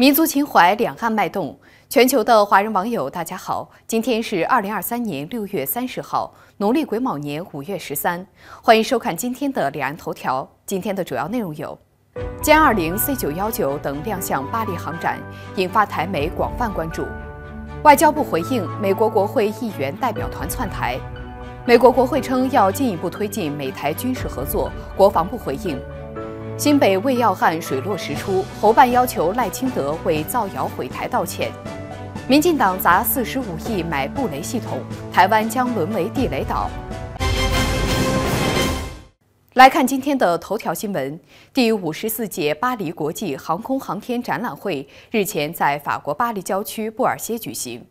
民族情怀，两岸脉动。全球的华人网友，大家好！今天是二零二三年六月三十号，农历癸卯年五月十三。欢迎收看今天的两岸头条。今天的主要内容有：歼二零、C 九幺九等亮相巴黎航展，引发台媒广泛关注；外交部回应美国国会议员代表团窜台；美国国会称要进一步推进美台军事合作，国防部回应。新北魏要汉水落石出，侯办要求赖清德为造谣毁台道歉。民进党砸四十五亿买布雷系统，台湾将沦为地雷岛。来看今天的头条新闻：第五十四届巴黎国际航空航天展览会日前在法国巴黎郊区布尔歇举行，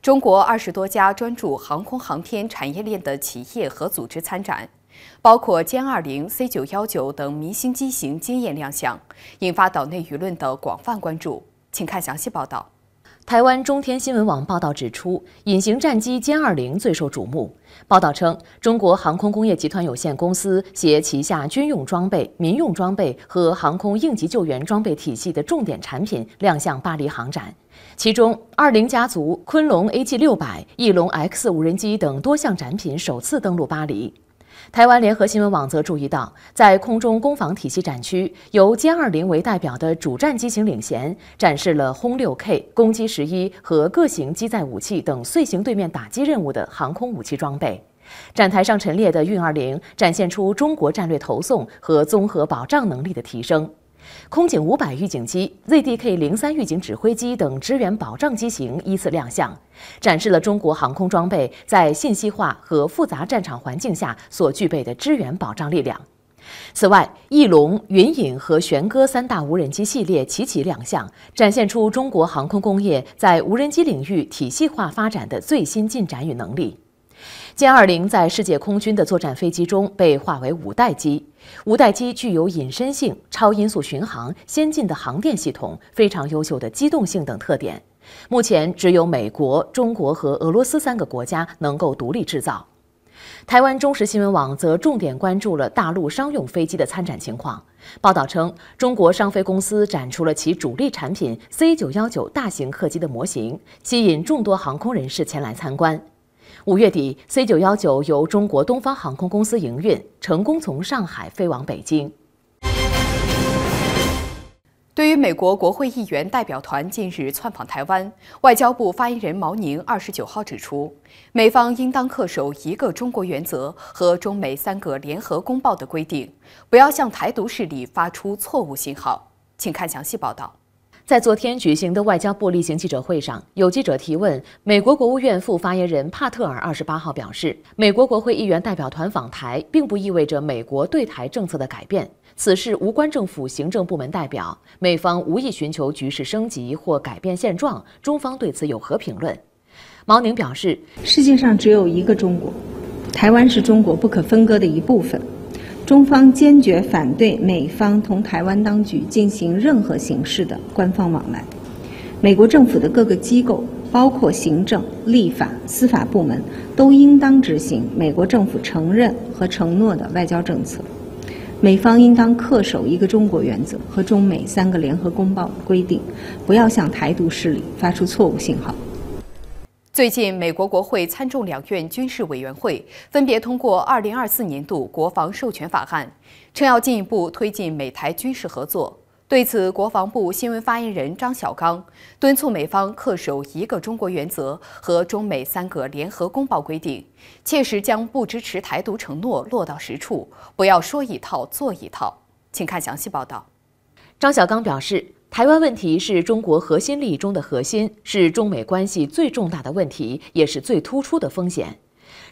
中国二十多家专注航空航天产业链的企业和组织参展。包括歼二零、C 九幺九等明星机型惊艳亮相，引发岛内舆论的广泛关注。请看详细报道。台湾中天新闻网报道指出，隐形战机歼二零最受瞩目。报道称，中国航空工业集团有限公司携旗下军用装备、民用装备和航空应急救援装备体系的重点产品亮相巴黎航展，其中二零家族、昆龙 AG 六百、翼龙 X 无人机等多项展品首次登陆巴黎。台湾联合新闻网则注意到，在空中攻防体系展区，由歼二零为代表的主战机型领衔，展示了轰六 K、攻击十一和各型机载武器等遂行对面打击任务的航空武器装备。展台上陈列的运二零，展现出中国战略投送和综合保障能力的提升。空警五百预警机、ZDK 零三预警指挥机等支援保障机型依次亮相，展示了中国航空装备在信息化和复杂战场环境下所具备的支援保障力量。此外，翼龙、云影和旋戈三大无人机系列齐齐亮相，展现出中国航空工业在无人机领域体系化发展的最新进展与能力。歼二零在世界空军的作战飞机中被划为五代机，五代机具有隐身性、超音速巡航、先进的航电系统、非常优秀的机动性等特点。目前，只有美国、中国和俄罗斯三个国家能够独立制造。台湾中时新闻网则重点关注了大陆商用飞机的参展情况。报道称，中国商飞公司展出了其主力产品 C 九幺九大型客机的模型，吸引众多航空人士前来参观。五月底，C 九幺九由中国东方航空公司营运，成功从上海飞往北京。对于美国国会议员代表团近日窜访台湾，外交部发言人毛宁二十九号指出，美方应当恪守一个中国原则和中美三个联合公报的规定，不要向台独势力发出错误信号。请看详细报道。在昨天举行的外交部例行记者会上，有记者提问，美国国务院副发言人帕特尔二十八号表示，美国国会议员代表团访台并不意味着美国对台政策的改变，此事无关政府行政部门代表，美方无意寻求局势升级或改变现状。中方对此有何评论？毛宁表示，世界上只有一个中国，台湾是中国不可分割的一部分。中方坚决反对美方同台湾当局进行任何形式的官方往来。美国政府的各个机构，包括行政、立法、司法部门，都应当执行美国政府承认和承诺的外交政策。美方应当恪守一个中国原则和中美三个联合公报规定，不要向台独势力发出错误信号。最近，美国国会参众两院军事委员会分别通过2024年度国防授权法案，称要进一步推进美台军事合作。对此，国防部新闻发言人张小刚敦促美方恪守一个中国原则和中美三个联合公报规定，切实将不支持台独承诺落到实处，不要说一套做一套。请看详细报道。张小刚表示。台湾问题是中国核心利益中的核心，是中美关系最重大的问题，也是最突出的风险。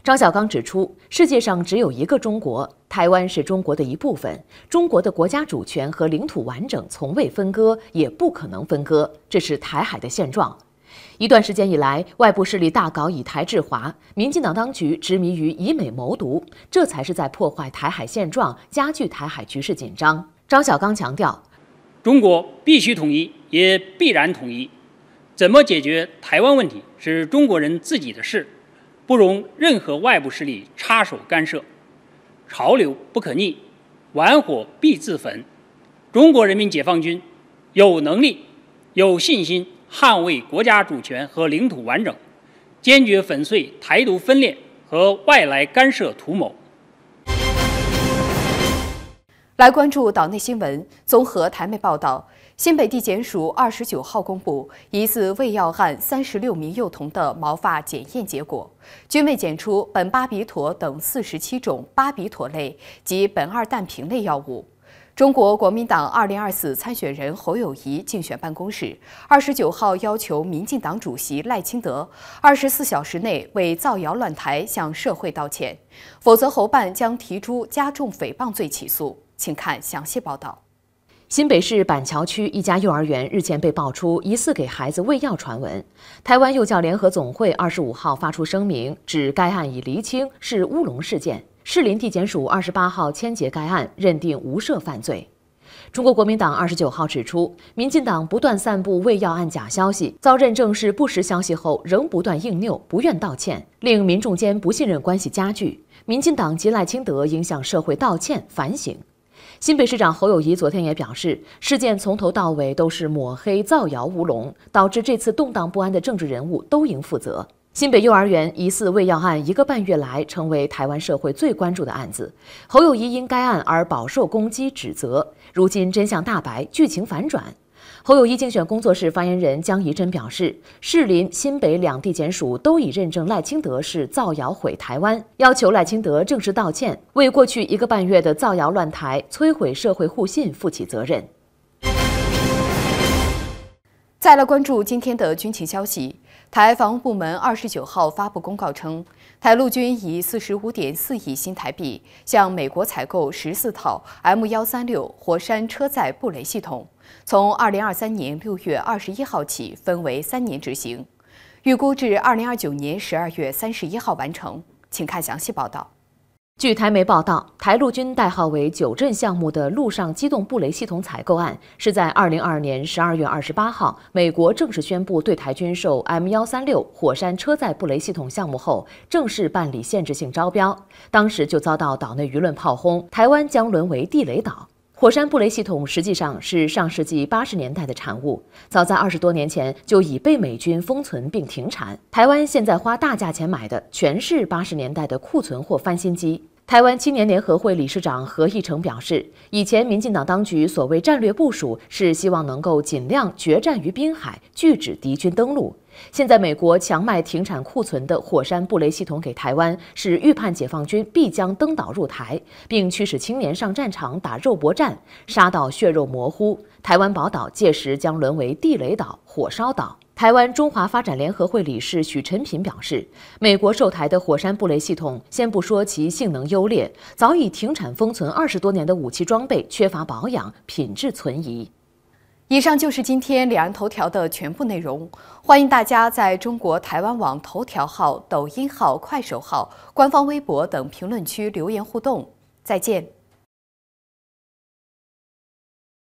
张小刚指出，世界上只有一个中国，台湾是中国的一部分，中国的国家主权和领土完整从未分割，也不可能分割，这是台海的现状。一段时间以来，外部势力大搞以台制华，民进党当局执迷于以美谋独，这才是在破坏台海现状，加剧台海局势紧张。张小刚强调。中国必须统一，也必然统一。怎么解决台湾问题，是中国人自己的事，不容任何外部势力插手干涉。潮流不可逆，玩火必自焚。中国人民解放军有能力、有信心捍卫国家主权和领土完整，坚决粉碎台独分裂和外来干涉图谋。来关注岛内新闻。综合台媒报道，新北地检署二十九号公布疑似未药案三十六名幼童的毛发检验结果，均未检出苯巴比妥等四十七种巴比妥类及苯二氮平类药物。中国国民党二零二四参选人侯友谊竞选办公室二十九号要求民进党主席赖清德二十四小时内为造谣乱台向社会道歉，否则侯办将提出加重诽谤罪起诉。请看详细报道。新北市板桥区一家幼儿园日前被爆出疑似给孩子喂药传闻，台湾幼教联合总会二十五号发出声明，指该案已厘清是乌龙事件。士林地检署二十八号签结该案，认定无涉犯罪。中国国民党二十九号指出，民进党不断散布喂药案假消息，遭认证是不实消息后，仍不断硬拗不愿道歉，令民众间不信任关系加剧。民进党及赖清德应向社会道歉反省。新北市长侯友谊昨天也表示，事件从头到尾都是抹黑、造谣、乌龙，导致这次动荡不安的政治人物都应负责。新北幼儿园疑似喂药案一个半月来，成为台湾社会最关注的案子。侯友谊因该案而饱受攻击、指责，如今真相大白，剧情反转。侯友谊竞选工作室发言人江宜珍表示，士林、新北两地检署都已认证赖清德是造谣毁台湾，要求赖清德正式道歉，为过去一个半月的造谣乱台、摧毁社会互信负起责任。再来关注今天的军情消息，台防务部门二十九号发布公告称。台陆军以四十五点四亿新台币向美国采购十四套 M 幺三六火山车载布雷系统，从二零二三年六月二十一号起分为三年执行，预估至二零二九年十二月三十一号完成。请看详细报道。据台媒报道，台陆军代号为“九镇”项目的陆上机动布雷系统采购案，是在2022年12月28号，美国正式宣布对台军售 M136 火山车载布雷系统项目后，正式办理限制性招标。当时就遭到岛内舆论炮轰，台湾将沦为地雷岛。火山布雷系统实际上是上世纪八十年代的产物，早在二十多年前就已被美军封存并停产。台湾现在花大价钱买的全是八十年代的库存或翻新机。台湾青年联合会理事长何义成表示，以前民进党当局所谓战略部署，是希望能够尽量决战于滨海，拒止敌军登陆。现在美国强卖停产库存的火山布雷系统给台湾，是预判解放军必将登岛入台，并驱使青年上战场打肉搏战，杀到血肉模糊。台湾宝岛届时将沦为地雷岛、火烧岛。台湾中华发展联合会理事许陈平表示，美国售台的火山布雷系统，先不说其性能优劣，早已停产封存二十多年的武器装备缺乏保养，品质存疑。以上就是今天两岸头条的全部内容。欢迎大家在中国台湾网头条号、抖音号、快手号、官方微博等评论区留言互动。再见。